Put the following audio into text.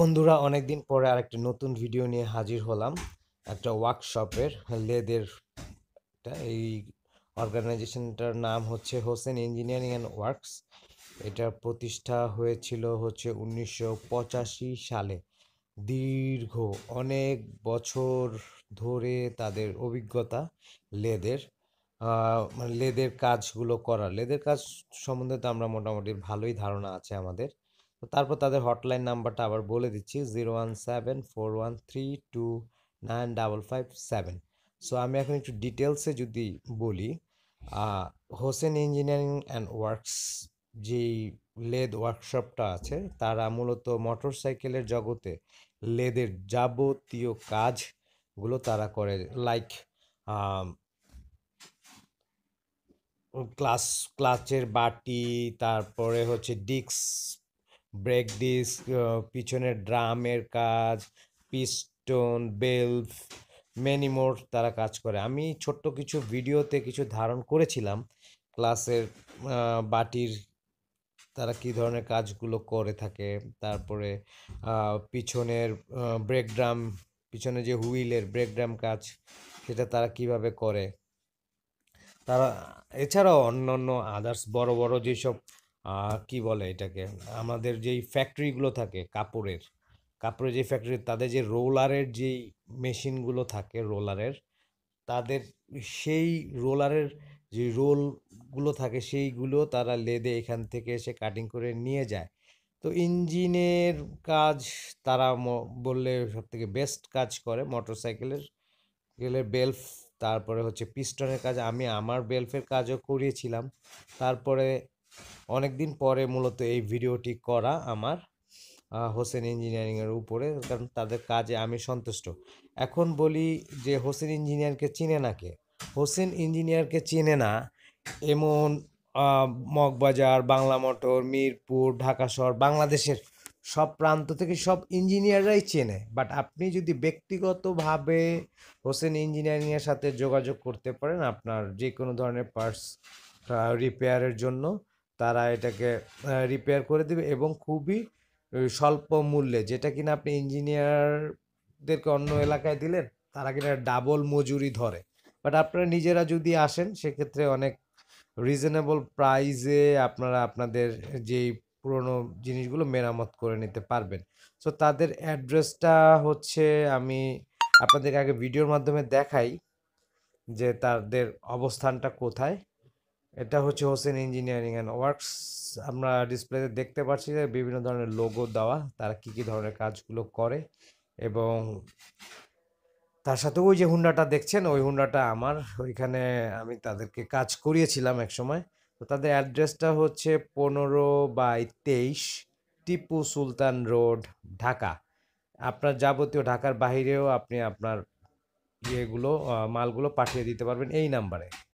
বন্ধুরা অনেকদিন পরে আরেকটি নতুন ভিডিও নিয়ে হাজির হলাম একটা ওয়ার্কশপের লেদের এই অর্গানাইজেশনটার নাম হচ্ছে হোসেন ইঞ্জিনিয়ারিং অ্যান্ড ওয়ার্কস এটার প্রতিষ্ঠা হয়েছিল হচ্ছে উনিশশো সালে দীর্ঘ অনেক বছর ধরে তাদের অভিজ্ঞতা লেদের মানে লেদের কাজগুলো করা লেদের কাজ সম্বন্ধে তো আমরা মোটামুটি ভালোই ধারণা আছে আমাদের তো তারপর তাদের হটলাইন নাম্বারটা আবার বলে দিচ্ছি zero one seven four one three two nine double five seven so আমি এখন একটু ডিটেলসে যদি বলি হোসেন ইঞ্জিনিয়ারিং অ্যান্ড ওয়ার্কস যেই লেদ ওয়ার্কশপটা আছে তারা মূলত মোটর সাইকেলের জগতে লেদের যাবতীয় কাজগুলো তারা করে লাইক ক্লাস ক্লাচের বাটি তারপরে হচ্ছে ডিস্ক ব্রেক ডিস্ক পিছনের ড্রামের কাজ পিস্টন বেলফ মেনি মোর তারা কাজ করে আমি ছোট্ট কিছু ভিডিওতে কিছু ধারণ করেছিলাম ক্লাসের বাটির তারা কি ধরনের কাজগুলো করে থাকে তারপরে পিছনের ব্রেক ড্রাম পিছনে যে হুইলের ব্রেক ড্রাম কাজ সেটা তারা কিভাবে করে তারা এছাড়াও অন্য অন্য আদার্স বড় বড় যেসব কি বলে এটাকে আমাদের যেই ফ্যাক্টরিগুলো থাকে কাপড়ের কাপড়ের যে ফ্যাক্টরি তাদের যে রোলারের যেই মেশিনগুলো থাকে রোলারের তাদের সেই রোলারের যে রোলগুলো থাকে সেইগুলো তারা লেদে এখান থেকে এসে কাটিং করে নিয়ে যায় তো ইঞ্জিনের কাজ তারা বললে সব থেকে বেস্ট কাজ করে মোটর সাইকেলের গেলের বেলফ তারপরে হচ্ছে পিস্টনের কাজ আমি আমার বেলফের কাজও করিয়েছিলাম তারপরে অনেক দিন পরে মূলত এই ভিডিওটি করা আমার হোসেন ইঞ্জিনিয়ারিংয়ের উপরে কারণ তাদের কাজে আমি সন্তুষ্ট এখন বলি যে হোসেন ইঞ্জিনিয়ারকে চিনে না কে হোসেন ইঞ্জিনিয়ারকে চিনে না এমন মগবাজার বাংলা মোটর মিরপুর ঢাকা শহর বাংলাদেশের সব প্রান্ত থেকে সব ইঞ্জিনিয়াররাই চেনে বাট আপনি যদি ব্যক্তিগতভাবে হোসেন ইঞ্জিনিয়ারিংয়ের সাথে যোগাযোগ করতে পারেন আপনার যে কোনো ধরনের পার্টস রিপেয়ারের জন্য তারা এটাকে রিপেয়ার করে দেবে এবং খুবই স্বল্প মূল্যে যেটা কিনা আপনি ইঞ্জিনিয়ারদেরকে অন্য এলাকায় দিলেন তারা কিনা ডাবল মজুরি ধরে বাট আপনারা নিজেরা যদি আসেন সেক্ষেত্রে অনেক রিজনেবল প্রাইজে আপনারা আপনাদের যেই পুরনো জিনিসগুলো মেরামত করে নিতে পারবেন সো তাদের অ্যাড্রেসটা হচ্ছে আমি আপনাদেরকে আগে ভিডিওর মাধ্যমে দেখাই যে তাদের অবস্থানটা কোথায় এটা হচ্ছে হোসেন ইঞ্জিনিয়ারিং অ্যান্ড ওয়ার্কস আমরা ডিসপ্লেতে দেখতে পাচ্ছি যে বিভিন্ন ধরনের লোগো দেওয়া তারা কি কি ধরনের কাজগুলো করে এবং তার সাথে ওই যে হুন্ডাটা দেখছেন ওই হুন্ডাটা আমার ওইখানে আমি তাদেরকে কাজ করিয়েছিলাম এক সময় তো তাদের অ্যাড্রেসটা হচ্ছে পনেরো বাই তেইশ টিপু সুলতান রোড ঢাকা আপনার যাবতীয় ঢাকার বাহিরেও আপনি আপনার ইয়েগুলো মালগুলো পাঠিয়ে দিতে পারবেন এই নাম্বারে